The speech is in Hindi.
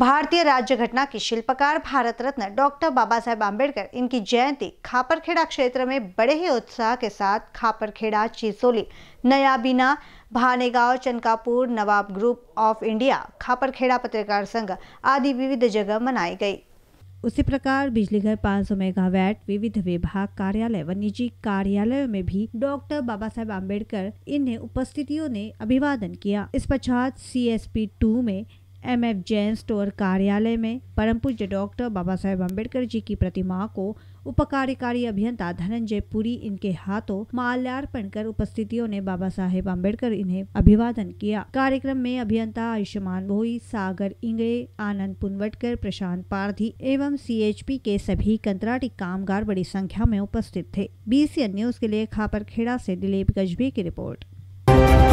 भारतीय राज्य घटना के शिल्पकार भारत रत्न डॉक्टर बाबा साहेब आम्बेडकर इनकी जयंती खापरखेड़ा क्षेत्र में बड़े ही उत्साह के साथ Khaparkheda Chisoli Nayabina Bhanegaon Chankapur Nawab group of India Khaparkheda पत्रकार संघ आदि विविध जगह मनाई गई उसी प्रकार बिजली घर पांच सौ मेगावैट विविध विभाग कार्यालय व निजी कार्यालयों में भी डॉक्टर बाबा साहेब आम्बेडकर इन्हें उपस्थितियों ने अभिवादन किया इस पश्चात सी एस पी टू में एम एफ जैन स्टोर कार्यालय में परम पूज्य डॉक्टर बाबा साहेब अम्बेडकर जी की प्रतिमा को उप कार्यकारी अभियंता धनंजय पुरी इनके हाथों माल्यार्पण कर उपस्थितियों ने बाबा साहेब अम्बेडकर इन्हें अभिवादन किया कार्यक्रम में अभियंता आयुष्मान भोई सागर इंगड़े आनंद पुनवटकर प्रशांत पारधी एवं पी के सभी कंत्राटी कामगार बड़ी संख्या में उपस्थित थे एन न्यूज के लिए खापर खेड़ा ऐसी दिलीप गजबी की रिपोर्ट